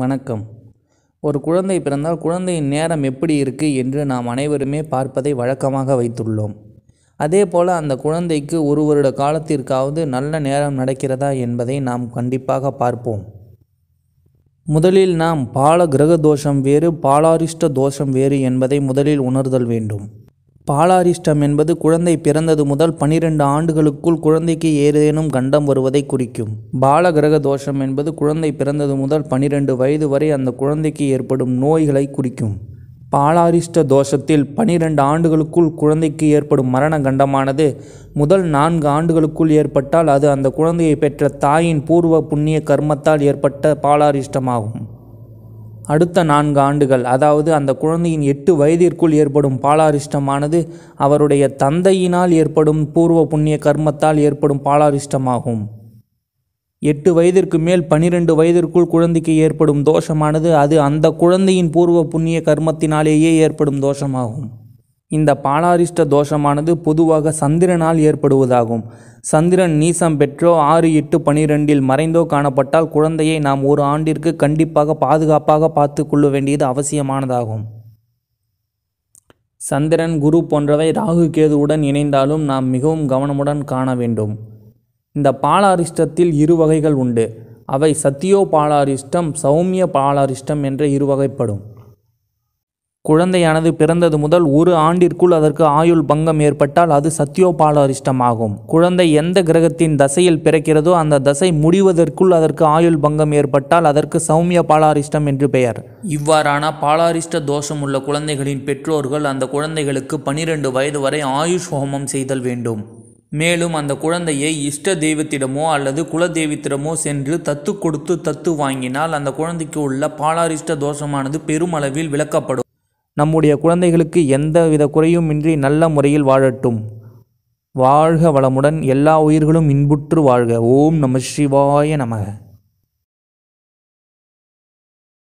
வணக்கம் ஒரு குழந்தை பிறந்தால் குழந்தையின் நேரம் எப்படி இருக்குது என்று நாம் அனைவருமே பார்ப்பதை வழக்கமாக வைத்துள்ளோம் அதே போல் அந்த குழந்தைக்கு ஒரு வருட காலத்திற்காவது நல்ல நேரம் நடக்கிறதா என்பதை நாம் கண்டிப்பாக பார்ப்போம் முதலில் நாம் பால கிரக தோஷம் வேறு பாலாரிஷ்ட தோஷம் வேறு என்பதை முதலில் உணர்தல் வேண்டும் பாலாரிஷ்டம் என்பது குழந்தை பிறந்தது முதல் பனிரெண்டு ஆண்டுகளுக்குள் குழந்தைக்கு ஏதேனும் கண்டம் வருவதை குறிக்கும் பாலகிரக தோஷம் என்பது குழந்தை பிறந்தது முதல் பனிரெண்டு வயது வரை அந்த குழந்தைக்கு ஏற்படும் நோய்களை குறிக்கும் பாலாரிஷ்ட தோஷத்தில் பனிரெண்டு ஆண்டுகளுக்குள் குழந்தைக்கு ஏற்படும் மரண கண்டமானது முதல் நான்கு ஆண்டுகளுக்குள் ஏற்பட்டால் அது அந்த குழந்தையை பெற்ற தாயின் பூர்வ புண்ணிய கர்மத்தால் ஏற்பட்ட பாலாரிஷ்டமாகும் அடுத்த நான்கு ஆண்டுகள் அதாவது அந்த குழந்தையின் எட்டு வயதிற்குள் ஏற்படும் பாலாரிஷ்டமானது அவருடைய தந்தையினால் ஏற்படும் பூர்வ புண்ணிய கர்மத்தால் ஏற்படும் பாலாரிஷ்டமாகும் எட்டு வயதிற்கு மேல் பனிரெண்டு வயதிற்குள் குழந்தைக்கு ஏற்படும் தோஷமானது அது அந்த குழந்தையின் பூர்வ புண்ணிய கர்மத்தினாலேயே ஏற்படும் தோஷமாகும் இந்த பாலாரிஷ்ட தோஷமானது பொதுவாக சந்திரனால் ஏற்படுவதாகும் சந்திரன் நீசம் பெற்றோ ஆறு எட்டு பனிரெண்டில் மறைந்தோ காணப்பட்டால் குழந்தையை நாம் ஒரு ஆண்டிற்கு கண்டிப்பாக பாதுகாப்பாக பார்த்து கொள்ள வேண்டியது அவசியமானதாகும் சந்திரன் குரு போன்றவை ராகு கேதுவுடன் இணைந்தாலும் நாம் மிகவும் கவனமுடன் காண வேண்டும் இந்த பாலாரிஷ்டத்தில் இரு வகைகள் உண்டு அவை சத்தியோ பாலாரிஷ்டம் சௌமிய பாலாரிஷ்டம் என்ற இரு வகைப்படும் குழந்தையானது பிறந்தது முதல் ஒரு ஆண்டிற்குள் அதற்கு ஆயுள் பங்கம் ஏற்பட்டால் அது அரிஷ்டமாகும் குழந்தை எந்த கிரகத்தின் தசையில் பிறக்கிறதோ அந்த தசை முடிவதற்குள் அதற்கு ஆயுள் பங்கம் ஏற்பட்டால் அதற்கு சௌமிய பாலாரிஷ்டம் என்று பெயர் இவ்வாறான பாலாரிஷ்ட தோஷம் உள்ள குழந்தைகளின் பெற்றோர்கள் அந்த குழந்தைகளுக்கு பனிரெண்டு வயது வரை ஆயுஷ் ஹோமம் செய்தல் வேண்டும் மேலும் அந்த குழந்தையை இஷ்ட தெய்வத்திடமோ அல்லது குலதெய்வத்திடமோ சென்று தத்து கொடுத்து தத்து வாங்கினால் அந்த குழந்தைக்கு உள்ள பாலாரிஷ்ட தோஷமானது பெருமளவில் விளக்கப்படும் நம்முடைய குழந்தைகளுக்கு எந்த வித குறையுமின்றி நல்ல முறையில் வாழட்டும் வாழ்க வளமுடன் எல்லா உயிர்களும் இன்புற்று வாழ்க ஓம் நம சிவாய நமக